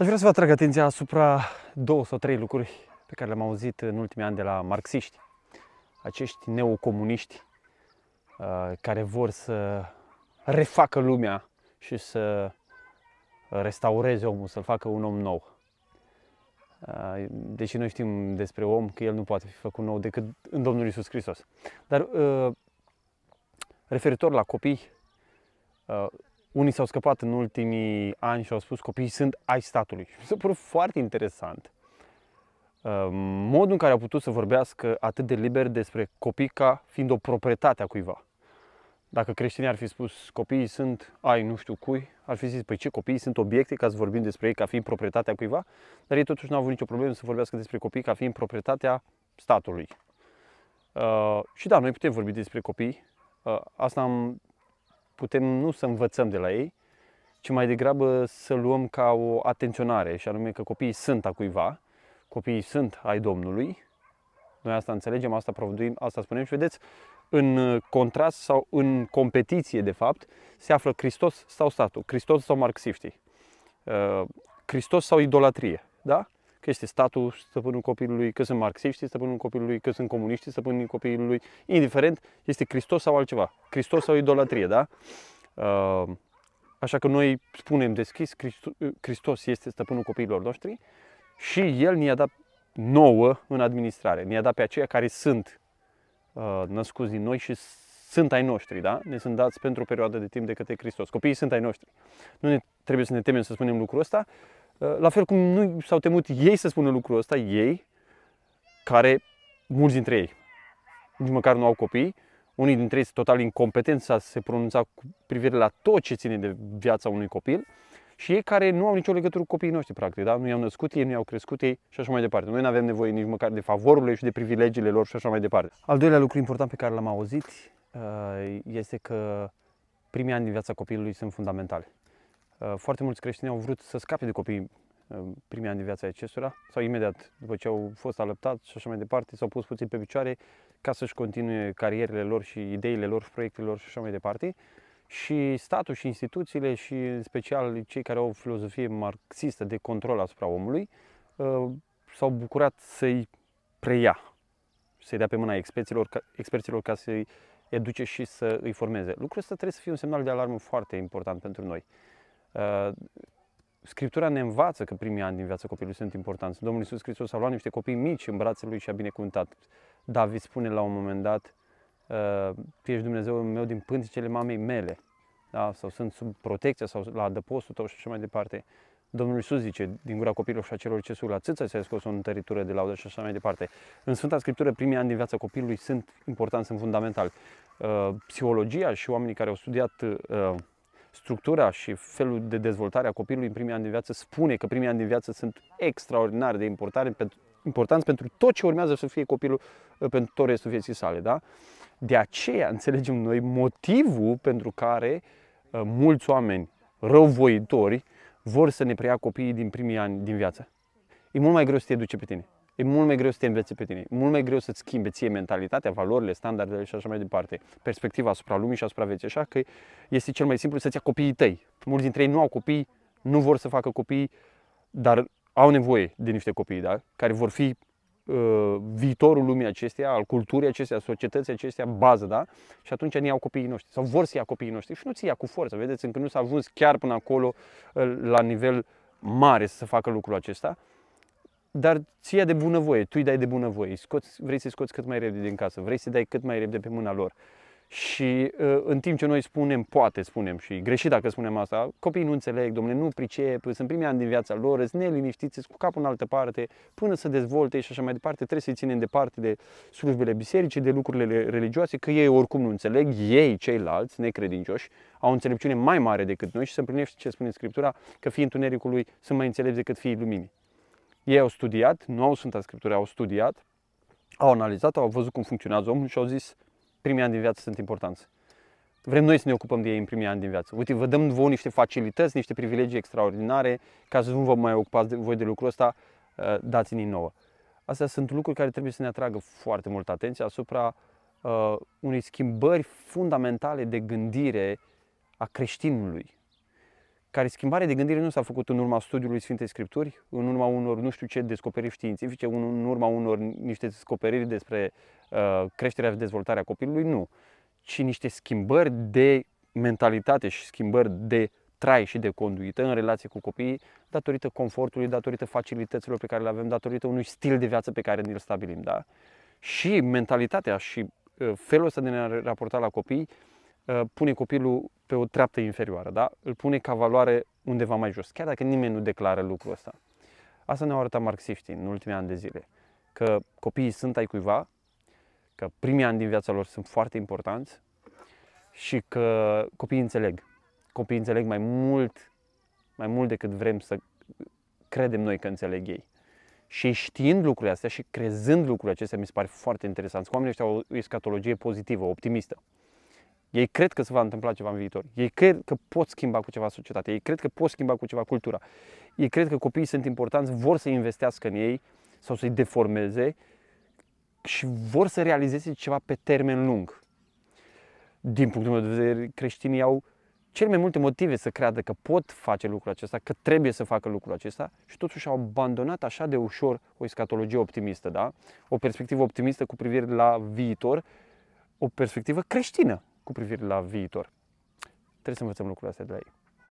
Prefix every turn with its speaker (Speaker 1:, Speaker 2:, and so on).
Speaker 1: Aș vrea să vă atrag atenția asupra două sau trei lucruri pe care le-am auzit în ultimii ani de la marxiști. Acești neocomuniști uh, care vor să refacă lumea și să restaureze omul, să-l facă un om nou. Uh, deși noi știm despre om că el nu poate fi făcut nou decât în Domnul Isus Hristos. Dar uh, referitor la copii, unii s-au scăpat în ultimii ani și au spus copiii sunt ai statului. mi s-a părut foarte interesant uh, modul în care au putut să vorbească atât de liber despre copii ca fiind o proprietate a cuiva. Dacă creștinii ar fi spus copiii sunt ai nu știu cui, ar fi zis, păi ce, copiii sunt obiecte ca să vorbim despre ei ca fiind proprietatea cuiva, dar ei totuși nu au avut nicio problemă să vorbească despre copii ca fiind proprietatea statului. Uh, și da, noi putem vorbi despre copii. Uh, asta am putem nu să învățăm de la ei, ci mai degrabă să luăm ca o atenționare, și anume că copiii sunt a cuiva, copiii sunt ai Domnului. Noi asta înțelegem, asta provăduim, asta spunem și vedeți, în contrast sau în competiție, de fapt, se află Hristos sau statul, Hristos sau marxiștii, uh, Hristos sau idolatrie, da? că este statul stăpânul copilului, că sunt marxiști stăpânul copilului, că sunt comuniști stăpânul copilului, indiferent, este Hristos sau altceva, Hristos sau idolatrie, da? Uh, așa că noi spunem deschis, Hristos este stăpânul copiilor noștri și El ne-a dat nouă în administrare, ne-a dat pe aceia care sunt uh, născuți din noi și sunt ai noștri, da? Ne sunt dați pentru o perioadă de timp de către Hristos. Copiii sunt ai noștri. Nu ne, trebuie să ne temem să spunem lucrul ăsta, Uh, la fel cum nu s-au temut ei să spună lucrul ăsta, ei, care mulți dintre ei nici măcar nu au copii, unii dintre ei sunt total incompetenți să se pronunța cu privire la tot ce ține de viața unui copil și ei care nu au nicio legătură cu copiii noștri, practic, da? nu i-au născut ei, nu i-au crescut ei și așa mai departe. Noi nu avem nevoie nici măcar de favorurile și de privilegiile lor și așa mai departe. Al doilea lucru important pe care l-am auzit uh, este că primii ani din viața copilului sunt fundamentale. Uh, foarte mulți creștini au vrut să scape de copii uh, primii ani de viață acestora sau imediat după ce au fost alăptați și așa mai departe, s-au pus puțin pe picioare ca să-și continue carierele lor și ideile lor și proiectele lor și așa mai departe. Și statul și instituțiile și în special cei care au o filozofie marxistă de control asupra omului uh, s-au bucurat să-i preia, să-i dea pe mâna experților, experților ca să-i educe și să îi formeze. Lucrul ăsta trebuie să fie un semnal de alarmă foarte important pentru noi. Uh, Scriptura ne învață că primii ani din viața copilului sunt importanți. Domnul Iisus Hristos a luat niște copii mici în brațele lui și a binecuvântat. David spune la un moment dat, uh, Tu ești Dumnezeul meu din pântecele mamei mele. Da? Sau sunt sub protecția sau la adăpostul tău și așa mai departe. Domnul Iisus zice, din gura copilului și a celor ce sunt la țâță ți ai scos o întăritură de laudă și așa mai departe. În Sfânta Scriptură, primii ani din viața copilului sunt importanți, sunt fundamentali. Uh, psihologia și oamenii care au studiat structura și felul de dezvoltare a copilului în primii ani de viață spune că primii ani de viață sunt extraordinar de importanți pentru, importanți pentru tot ce urmează să fie copilul uh, pentru tot restul vieții sale. Da? De aceea înțelegem noi motivul pentru care uh, mulți oameni răuvoitori vor să ne preia copiii din primii ani din viață. E mult mai greu să te duce pe tine e mult mai greu să te înveți pe tine, mult mai greu să-ți schimbe ție mentalitatea, valorile, standardele și așa mai departe, perspectiva asupra lumii și asupra vieții, așa că este cel mai simplu să-ți ia copiii tăi. Mulți dintre ei nu au copii, nu vor să facă copii, dar au nevoie de niște copii, da? care vor fi uh, viitorul lumii acesteia, al culturii acesteia, societății acesteia, bază, da? Și atunci ne iau copiii noștri sau vor să ia copiii noștri și nu ți ia cu forță, vedeți, încă nu s-a ajuns chiar până acolo uh, la nivel mare să facă lucrul acesta, dar ți ia de bunăvoie, tu îi dai de bunăvoie, scoți, vrei să-i scoți cât mai repede din casă, vrei să-i dai cât mai repede pe mâna lor. Și uh, în timp ce noi spunem, poate spunem și greșit dacă spunem asta, copiii nu înțeleg, domnule, nu pricep, sunt primii ani din viața lor, sunt neliniștiți, sunt cu capul în altă parte, până să dezvolte și așa mai departe, trebuie să-i ținem departe de slujbele bisericii, de lucrurile religioase, că ei oricum nu înțeleg, ei ceilalți necredincioși au o înțelepciune mai mare decât noi și se împlinește ce spune Scriptura, că fiind întunericului sunt mai înțelepți decât fiii luminii. Ei au studiat, nu au Sfânta Scriptură, au studiat, au analizat, au văzut cum funcționează omul și au zis primii ani din viață sunt importanți. Vrem noi să ne ocupăm de ei în primii ani din viață. Uite, vă dăm vouă niște facilități, niște privilegii extraordinare, ca să nu vă mai ocupați de, voi de lucrul ăsta, uh, dați ne nouă. Astea sunt lucruri care trebuie să ne atragă foarte mult atenția asupra uh, unei schimbări fundamentale de gândire a creștinului, care schimbare de gândire nu s-a făcut în urma studiului Sfintei Scripturi, în urma unor nu știu ce descoperiri științifice, în urma unor niște descoperiri despre uh, creșterea și dezvoltarea copilului, nu. Ci niște schimbări de mentalitate și schimbări de trai și de conduită în relație cu copiii, datorită confortului, datorită facilităților pe care le avem, datorită unui stil de viață pe care ne-l stabilim. Da? Și mentalitatea și uh, felul ăsta de ne raporta la copii Uh, pune copilul pe o treaptă inferioară, da? îl pune ca valoare undeva mai jos, chiar dacă nimeni nu declară lucrul ăsta. Asta ne-au arătat marxiștii în ultimii ani de zile, că copiii sunt ai cuiva, că primii ani din viața lor sunt foarte importanți și că copiii înțeleg. Copiii înțeleg mai mult, mai mult decât vrem să credem noi că înțeleg ei. Și știind lucrurile astea și crezând lucrurile acestea, mi se pare foarte interesant. Oamenii ăștia au o escatologie pozitivă, optimistă. Ei cred că se va întâmpla ceva în viitor. Ei cred că pot schimba cu ceva societatea. Ei cred că pot schimba cu ceva cultura. Ei cred că copiii sunt importanți, vor să investească în ei sau să-i deformeze și vor să realizeze ceva pe termen lung. Din punctul meu de vedere, creștinii au cel mai multe motive să creadă că pot face lucrul acesta, că trebuie să facă lucrul acesta și totuși au abandonat așa de ușor o escatologie optimistă, da? o perspectivă optimistă cu privire la viitor, o perspectivă creștină, cu privire la viitor. Trebuie să învățăm lucrurile astea de la ei.